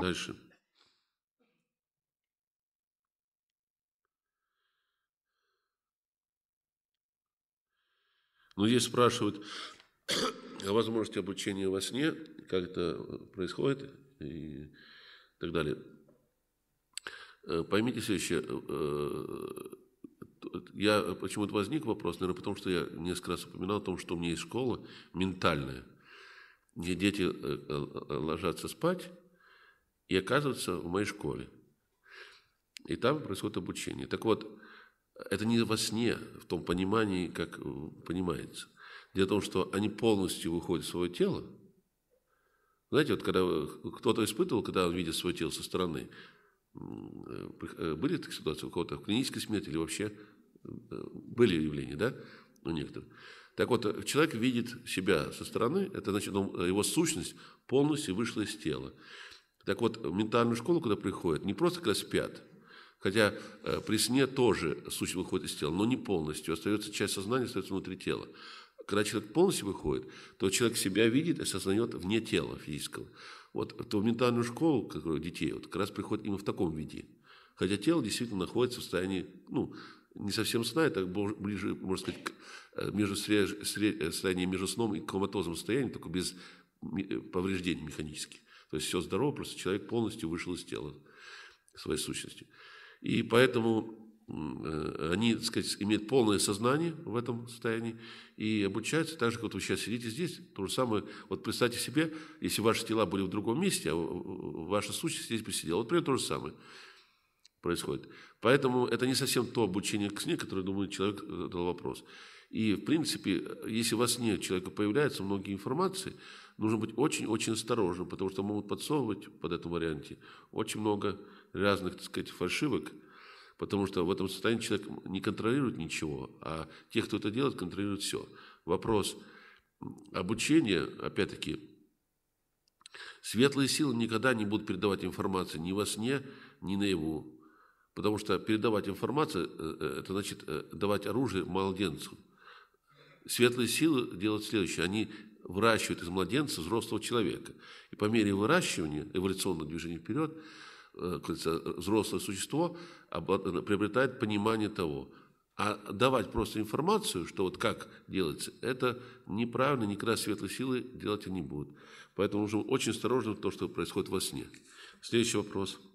Дальше. Ну, здесь спрашивают о возможности обучения во сне, как это э, происходит и так далее. Э, поймите следующее. Э, я, почему-то возник вопрос, наверное, потому что я несколько раз упоминал о том, что у меня есть школа ментальная, где дети ложатся спать, и оказываются в моей школе. И там происходит обучение. Так вот, это не во сне, в том понимании, как э, понимается. Дело в том, что они полностью выходят из своего тела. Знаете, вот когда э, кто-то испытывал, когда он видит свое тело со стороны, э, были такие ситуации у кого-то, в клинической смерти или вообще были явления, да, у некоторых. Так вот, человек видит себя со стороны, это значит, его сущность полностью вышла из тела. Так вот, в ментальную школу, когда приходят, не просто когда спят, хотя э, при сне тоже суть выходит из тела, но не полностью, остается часть сознания, остается внутри тела. Когда человек полностью выходит, то человек себя видит и осознает вне тела физического. Вот то в ментальную школу как детей вот, как раз приходит именно в таком виде. Хотя тело действительно находится в состоянии, ну, не совсем сна, это ближе, можно сказать, к э, между среж, среж, э, состояние между сном и коматозом состоянием, только без э, повреждений механических. То есть все здорово, просто человек полностью вышел из тела своей сущности. И поэтому э, они, так сказать, имеют полное сознание в этом состоянии и обучаются так же, как вот вы сейчас сидите здесь. То же самое, вот представьте себе, если ваши тела были в другом месте, а ваша сущность здесь бы сидела. Вот примерно то же самое происходит. Поэтому это не совсем то обучение к сне, которое, думаю, человек задал э, вопрос. И, в принципе, если у вас сне человека появляется много информации, нужно быть очень-очень осторожным, потому что могут подсовывать под этом варианте очень много разных, так сказать, фальшивок, потому что в этом состоянии человек не контролирует ничего, а те, кто это делает, контролируют все. Вопрос обучения, опять-таки, светлые силы никогда не будут передавать информацию ни во сне, ни наяву. Потому что передавать информацию, э, э, это значит э, давать оружие младенцу. Светлые силы делают следующее. Они выращивают из младенца взрослого человека. И по мере выращивания, эволюционного движения вперед, взрослое существо приобретает понимание того. А давать просто информацию, что вот как делается, это неправильно, никогда светлые силы делать и не будут. Поэтому нужно очень осторожно в том, что происходит во сне. Следующий вопрос –